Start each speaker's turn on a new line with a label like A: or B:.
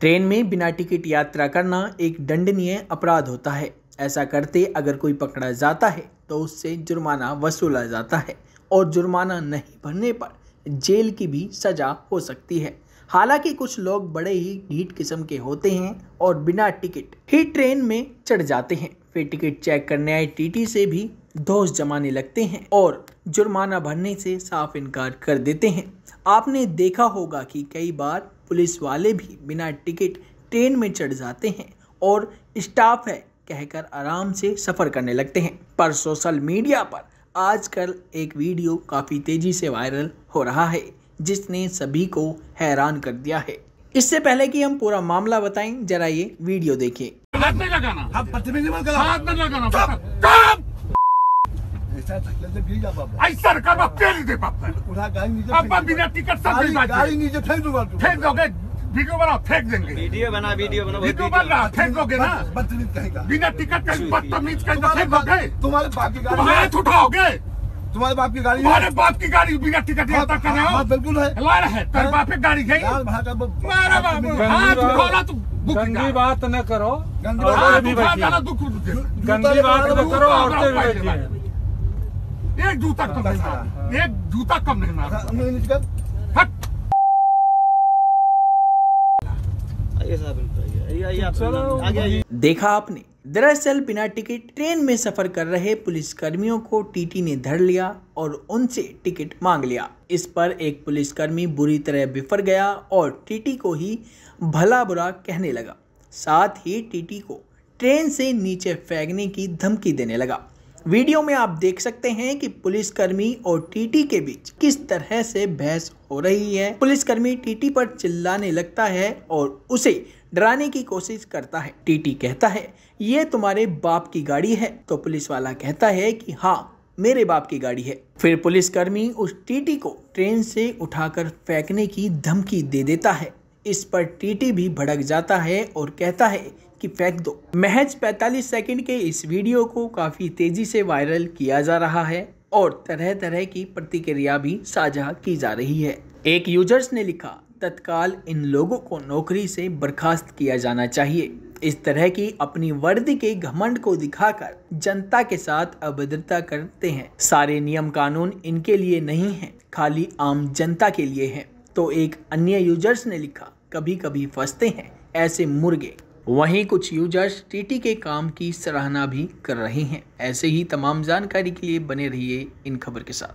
A: train में बिना ticket यात्रा करना एक दंडनीय अपराध होता है ऐसा करते अगर कोई पकड़ा जाता है तो उससे जुर्माना वसूला जाता है और जुर्माना नहीं भरने पर जेल की भी सज़ा हो सकती है हालांकि कुछ लोग बड़े ही ढीठ किस्म के होते हैं और बिना टिकट ही ट्रेन में चढ़ जाते हैं फिर टिकट चेक करने आए टीटी से भी दोष जमाने लगते हैं और जुर्माना भरने से साफ इनकार कर देते हैं आपने देखा होगा कि कई बार पुलिस वाले भी बिना टिकट ट्रेन में चढ़ जाते हैं और स्टाफ है कहकर आराम से सफ़र करने लगते हैं पर सोशल मीडिया पर आजकल एक वीडियो काफ़ी तेज़ी से वायरल हो रहा है जिसने सभी को हैरान कर दिया है इससे पहले कि हम पूरा मामला बताएं जरा ये वीडियो देखिए हाथ हाथ लगाना हाथ में लगाना तुम्हारे बाप- की गाड़ी तुम्हारे बाप की गाड़ी बिना टिकट नहीं यात्रा कर रहे हो बिल्कुल है ला तेरे बाप की गाड़ी गई गंदी बात- तू गंदी बात न करो गंदी बात- दुख गंदी बात न करो औरतें भी बैठी हैं एक जूता कम नहीं मारा एक जूता कम नहीं मारा देखा आपने दरअसल बिना टिकट ट्रेन में सफर कर रहे पुलिसकर्मियों को टीटी ने धर लिया और उनसे टिकट मांग लिया इस पर एक पुलिसकर्मी बुरी तरह बिफर गया और टीटी को ही भला बुरा कहने लगा साथ ही टीटी को ट्रेन से नीचे फेंकने की धमकी देने लगा वीडियो में आप देख सकते हैं कि पुलिसकर्मी और टीटी के बीच किस तरह से बहस हो रही है पुलिसकर्मी टीटी पर चिल्लाने लगता है और उसे डराने की कोशिश करता है टीटी कहता है ये तुम्हारे बाप की गाड़ी है तो पुलिस वाला कहता है कि हाँ मेरे बाप की गाड़ी है फिर पुलिसकर्मी उस टीटी को ट्रेन से उठाकर फेंकने की धमकी दे देता है इस पर टीटी भी भड़क जाता है और कहता है कि फेंक दो महज 45 सेकंड के इस वीडियो को काफ़ी तेज़ी से वायरल किया जा रहा है और तरह तरह की प्रतिक्रिया भी साझा की जा रही है एक यूजर्स ने लिखा तत्काल इन लोगों को नौकरी से बर्खास्त किया जाना चाहिए इस तरह की अपनी वर्दी के घमंड को दिखाकर जनता के साथ अभद्रता करते हैं सारे नियम कानून इनके लिए नहीं हैं खाली आम जनता के लिए हैं तो एक अन्य यूजर्स ने लिखा कभी कभी फंसते हैं ऐसे मुर्गे वहीं कुछ यूजर्स टीटी के काम की सराहना भी कर रहे हैं ऐसे ही तमाम जानकारी के लिए बने रहिए इन खबर के साथ